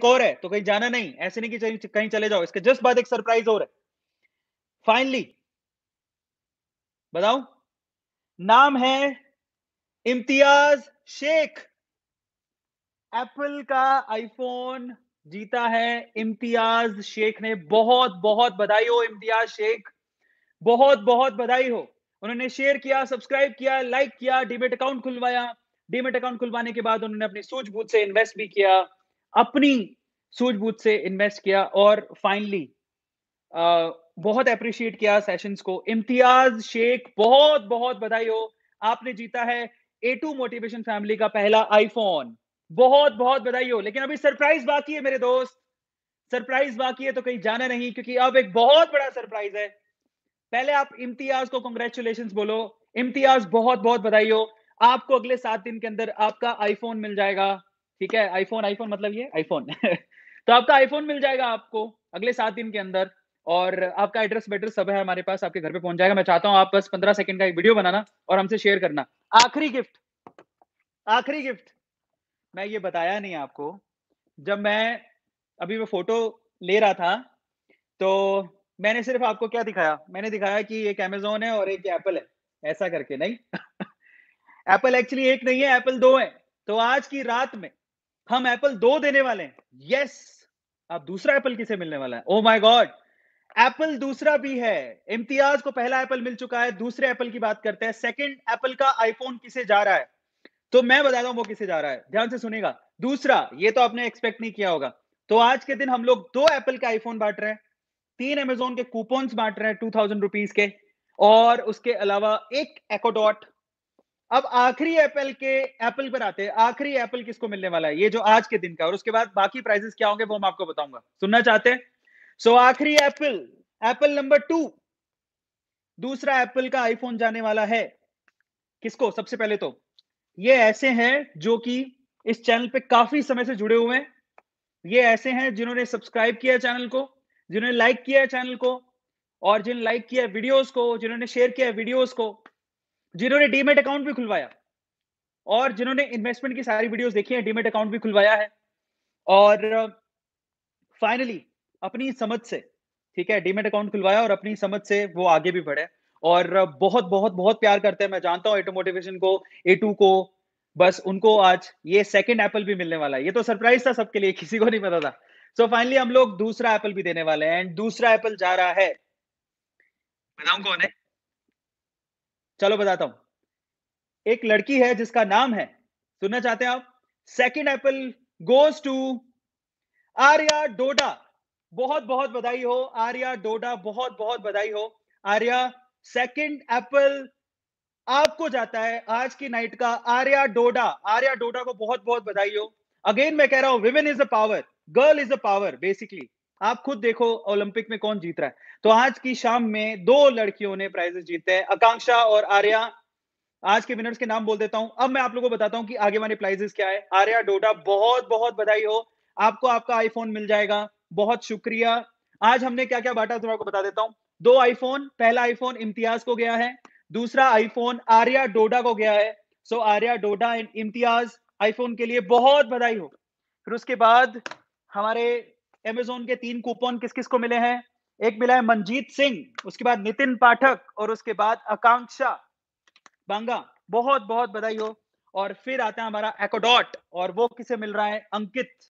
एक और है तो कहीं जाना नहीं ऐसे नहीं कि कहीं चले जाओ इसके जस्ट बाद एक सरप्राइज और है फाइनली बताऊ नाम है इम्तियाज शेख एप्पल का आईफोन जीता है इम्तियाज शेख ने बहुत बहुत बधाई हो इम्तियाज शेख बहुत बहुत बधाई हो उन्होंने शेयर किया सब्सक्राइब किया लाइक किया डीमेट अकाउंट खुलवाया डीमेट अकाउंट खुलवाने के बाद उन्होंने अपनी सूझबूझ से इन्वेस्ट भी किया अपनी सूझबूझ से इन्वेस्ट किया और फाइनली बहुत अप्रिशिएट किया सेशंस को इम्तियाज शेख बहुत बहुत बधाई हो आपने जीता है ए टू मोटिवेशन फैमिली का पहला आईफोन बहुत बहुत बधाई हो लेकिन अभी सरप्राइज बाकी है मेरे दोस्त सरप्राइज बाकी है तो कहीं जाना नहीं क्योंकि अब एक बहुत बड़ा सरप्राइज है पहले आप इम्तियाज को कंग्रेचुलेशन बोलो इम्तियाज बहुत बहुत बधाई हो आपको अगले सात दिन के अंदर आपका आईफोन मिल जाएगा ठीक है आईफोन आईफोन मतलब ये आईफोन तो आपका आईफोन मिल जाएगा आपको अगले सात दिन के अंदर और आपका एड्रेस वेड्रेस सब है हमारे पास आपके घर पे पहुंच जाएगा मैं चाहता हूं आप बस पंद्रह सेकंड का एक वीडियो बनाना और हमसे शेयर करना आखिरी गिफ्ट आखिरी गिफ्ट मैं ये बताया नहीं आपको जब मैं अभी मैं फोटो ले रहा था तो मैंने सिर्फ आपको क्या दिखाया मैंने दिखाया कि एक अमेजोन है और एक एप्पल है ऐसा करके नहीं एप्पल एक्चुअली एक नहीं है एप्पल दो है तो आज की रात में हम एप्पल दो देने वाले हैं यस अब दूसरा एप्पल किसे मिलने वाला है ओ माय गॉड एप्पल दूसरा भी है इम्तियाज को पहला एप्पल मिल चुका है दूसरे एप्पल की बात करते हैं सेकंड एप्पल का आईफोन किसे जा रहा है तो मैं बता दूं वो किसे जा रहा है ध्यान से सुनेगा दूसरा ये तो आपने एक्सपेक्ट नहीं किया होगा तो आज के दिन हम लोग दो एप्पल के आईफोन बांट रहे हैं तीन अमेजोन के कूपन बांट रहे हैं टू थाउजेंड रुपीज के और उसके अलावा एक एकोडॉट अब आखिरी एप्पल के एप्पल पर आते हैं आखिरी एप्पल किसको मिलने वाला है ये जो आज के दिन का और उसके बाद बाकी प्राइजेस क्या होंगे वो हम आपको बताऊंगा सुनना चाहते हैं सो आखिरी एप्पल एप्पल नंबर टू दूसरा एप्पल का आईफोन जाने वाला है किसको सबसे पहले तो ये ऐसे हैं जो कि इस चैनल पे काफी समय से जुड़े हुए हैं ये ऐसे हैं जिन्होंने सब्सक्राइब किया चैनल को जिन्होंने लाइक किया चैनल को और जिन लाइक किया वीडियोस को जिन्होंने शेयर किया वीडियोस को जिन्होंने डीमेट अकाउंट भी खुलवाया और जिन्होंने इन्वेस्टमेंट की सारी वीडियोस देखी है डीमेट अकाउंट भी खुलवाया है और फाइनली uh, अपनी समझ से ठीक है डीमेट अकाउंट खुलवाया और अपनी समझ से वो आगे भी बढ़े और बहुत बहुत बहुत प्यार करते हैं मैं जानता हूँ मोटिवेशन को ए टू को बस उनको आज ये सेकेंड एप्पल भी मिलने वाला है ये तो सरप्राइज था सबके लिए किसी को नहीं पता था सो so फाइनली हम लोग दूसरा एप्पल भी देने वाले हैं एंड दूसरा एप्पल जा रहा है बताऊ कौन है चलो बताता हूं एक लड़की है जिसका नाम है सुनना चाहते हैं आप second Apple goes to Arya Doda बहुत बहुत बधाई हो आर्या डोडा बहुत बहुत बधाई हो आर्या सेकेंड एप्पल आपको जाता है आज की नाइट का आर्या डोडा आर्या डोडा को बहुत बहुत बधाई हो अगेन मैं कह रहा हूं women is a power girl is a power basically आप खुद देखो ओलंपिक में कौन जीत रहा है तो आज की शाम में दो लड़कियों ने प्राइजेस जीते हैं आकांक्षा और आर्या आज के विनर्स के नाम बोल देता हूं अब मैं आप लोगों को बताता हूं कि आगे वाले प्राइजेस क्या है आर्या डोडा बहुत बहुत बधाई हो आपको आपका आईफोन मिल जाएगा बहुत शुक्रिया आज हमने क्या क्या बांटा तुम्हारा बता देता हूं दो आईफोन पहला आईफोन इम्तियाज को गया है दूसरा आईफोन आर्या डोडा को गया है so Arya Doda and Imtiaz iPhone के लिए बहुत बधाई हो फिर उसके बाद हमारे एमेजोन के तीन कूपन किस किस को मिले हैं एक मिला है मनजीत सिंह उसके बाद नितिन पाठक और उसके बाद आकांक्षा बांगा बहुत बहुत बधाई हो और फिर आता है हमारा एकोडॉट और वो किसे मिल रहा है अंकित